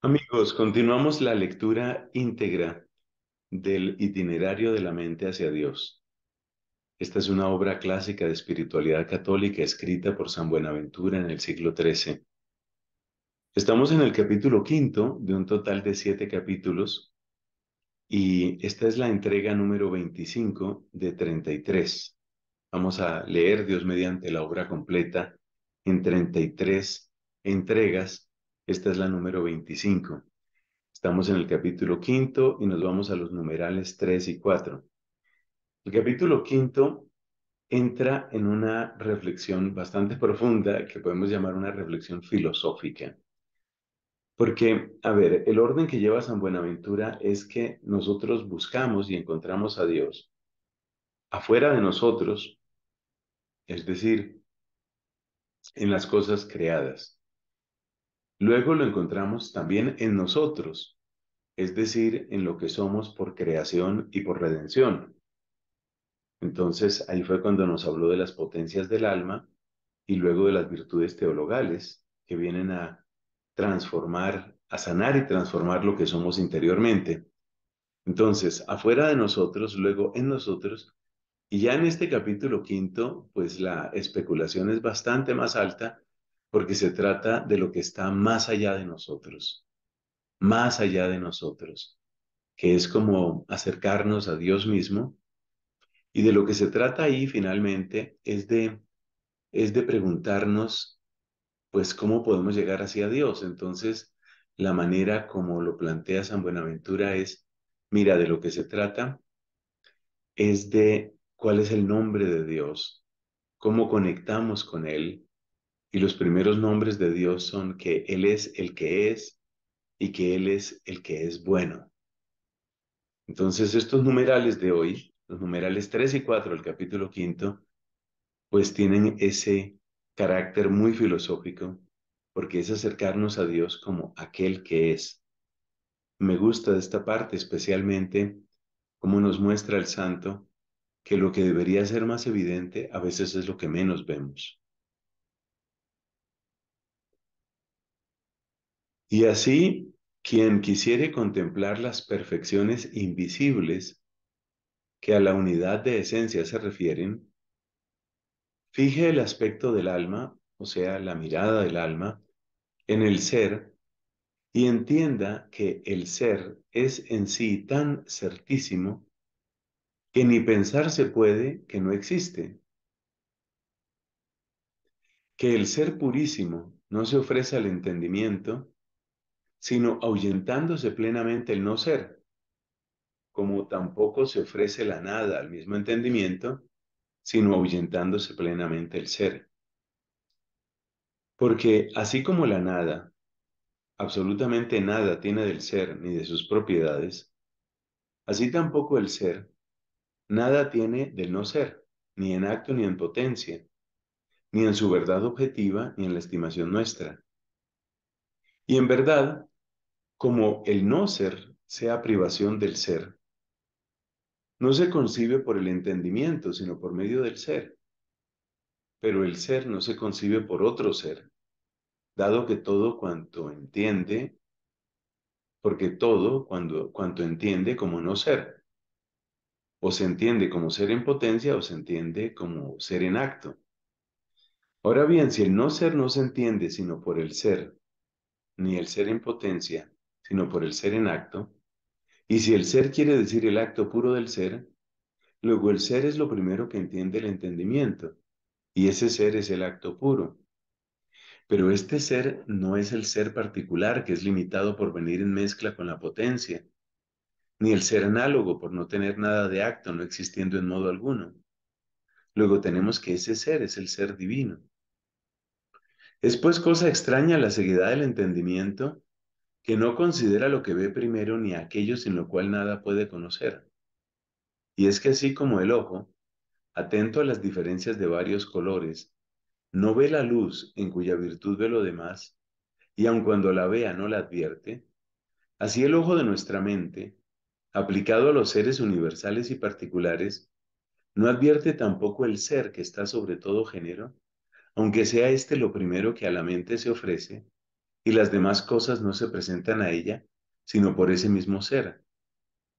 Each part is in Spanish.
Amigos, continuamos la lectura íntegra del itinerario de la mente hacia Dios. Esta es una obra clásica de espiritualidad católica escrita por San Buenaventura en el siglo XIII. Estamos en el capítulo quinto de un total de siete capítulos y esta es la entrega número 25 de 33. Vamos a leer Dios mediante la obra completa en 33 entregas esta es la número 25. Estamos en el capítulo quinto y nos vamos a los numerales 3 y 4. El capítulo quinto entra en una reflexión bastante profunda que podemos llamar una reflexión filosófica. Porque, a ver, el orden que lleva San Buenaventura es que nosotros buscamos y encontramos a Dios afuera de nosotros, es decir, en las cosas creadas. Luego lo encontramos también en nosotros, es decir, en lo que somos por creación y por redención. Entonces ahí fue cuando nos habló de las potencias del alma y luego de las virtudes teologales que vienen a transformar, a sanar y transformar lo que somos interiormente. Entonces, afuera de nosotros, luego en nosotros, y ya en este capítulo quinto, pues la especulación es bastante más alta porque se trata de lo que está más allá de nosotros, más allá de nosotros, que es como acercarnos a Dios mismo. Y de lo que se trata ahí finalmente es de, es de preguntarnos, pues, cómo podemos llegar hacia Dios. Entonces, la manera como lo plantea San Buenaventura es, mira, de lo que se trata es de cuál es el nombre de Dios, cómo conectamos con Él, y los primeros nombres de Dios son que Él es el que es y que Él es el que es bueno. Entonces estos numerales de hoy, los numerales 3 y 4 del capítulo 5, pues tienen ese carácter muy filosófico porque es acercarnos a Dios como aquel que es. Me gusta esta parte especialmente como nos muestra el santo que lo que debería ser más evidente a veces es lo que menos vemos. Y así, quien quisiere contemplar las perfecciones invisibles que a la unidad de esencia se refieren, fije el aspecto del alma, o sea, la mirada del alma, en el ser y entienda que el ser es en sí tan certísimo que ni pensar se puede que no existe. Que el ser purísimo no se ofrece al entendimiento sino ahuyentándose plenamente el no ser. Como tampoco se ofrece la nada al mismo entendimiento, sino ahuyentándose plenamente el ser. Porque así como la nada, absolutamente nada tiene del ser ni de sus propiedades, así tampoco el ser, nada tiene del no ser, ni en acto ni en potencia, ni en su verdad objetiva ni en la estimación nuestra. Y en verdad, como el no ser sea privación del ser, no se concibe por el entendimiento, sino por medio del ser. Pero el ser no se concibe por otro ser, dado que todo cuanto entiende, porque todo cuando, cuanto entiende como no ser, o se entiende como ser en potencia o se entiende como ser en acto. Ahora bien, si el no ser no se entiende sino por el ser, ni el ser en potencia, sino por el ser en acto, y si el ser quiere decir el acto puro del ser, luego el ser es lo primero que entiende el entendimiento, y ese ser es el acto puro. Pero este ser no es el ser particular que es limitado por venir en mezcla con la potencia, ni el ser análogo por no tener nada de acto, no existiendo en modo alguno. Luego tenemos que ese ser es el ser divino, es pues cosa extraña la ceguedad del entendimiento que no considera lo que ve primero ni aquello sin lo cual nada puede conocer. Y es que así como el ojo, atento a las diferencias de varios colores, no ve la luz en cuya virtud ve lo demás, y aun cuando la vea no la advierte, así el ojo de nuestra mente, aplicado a los seres universales y particulares, no advierte tampoco el ser que está sobre todo género, aunque sea este lo primero que a la mente se ofrece, y las demás cosas no se presentan a ella, sino por ese mismo ser,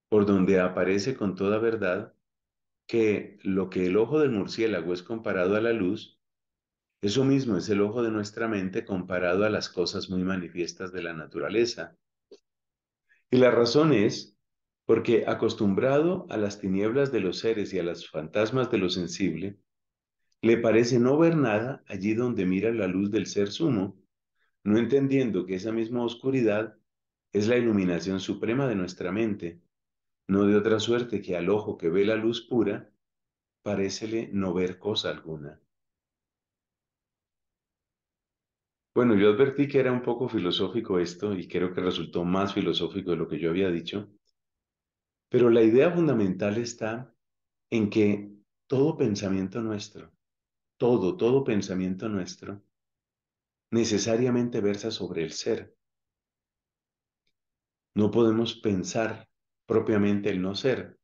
por donde aparece con toda verdad que lo que el ojo del murciélago es comparado a la luz, eso mismo es el ojo de nuestra mente comparado a las cosas muy manifiestas de la naturaleza. Y la razón es porque acostumbrado a las tinieblas de los seres y a las fantasmas de lo sensible, le parece no ver nada allí donde mira la luz del ser sumo, no entendiendo que esa misma oscuridad es la iluminación suprema de nuestra mente, no de otra suerte que al ojo que ve la luz pura, parécele no ver cosa alguna. Bueno, yo advertí que era un poco filosófico esto y creo que resultó más filosófico de lo que yo había dicho, pero la idea fundamental está en que todo pensamiento nuestro, todo, todo pensamiento nuestro necesariamente versa sobre el ser. No podemos pensar propiamente el no ser.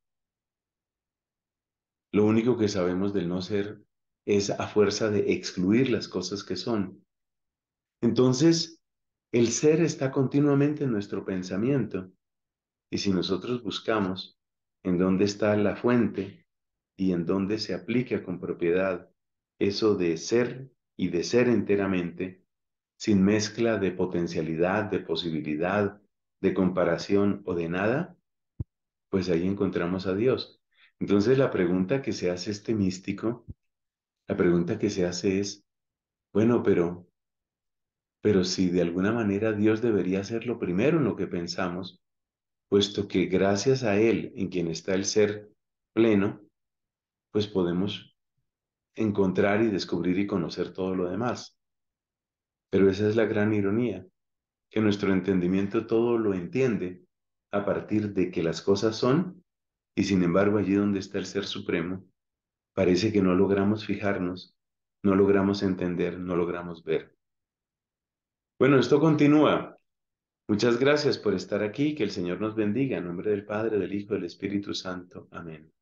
Lo único que sabemos del no ser es a fuerza de excluir las cosas que son. Entonces, el ser está continuamente en nuestro pensamiento. Y si nosotros buscamos en dónde está la fuente y en dónde se aplica con propiedad eso de ser y de ser enteramente, sin mezcla de potencialidad, de posibilidad, de comparación o de nada, pues ahí encontramos a Dios. Entonces la pregunta que se hace este místico, la pregunta que se hace es, bueno, pero, pero si de alguna manera Dios debería ser lo primero en lo que pensamos, puesto que gracias a Él, en quien está el ser pleno, pues podemos encontrar y descubrir y conocer todo lo demás. Pero esa es la gran ironía, que nuestro entendimiento todo lo entiende a partir de que las cosas son y sin embargo allí donde está el Ser Supremo, parece que no logramos fijarnos, no logramos entender, no logramos ver. Bueno, esto continúa. Muchas gracias por estar aquí, que el Señor nos bendiga, en nombre del Padre, del Hijo, del Espíritu Santo. Amén.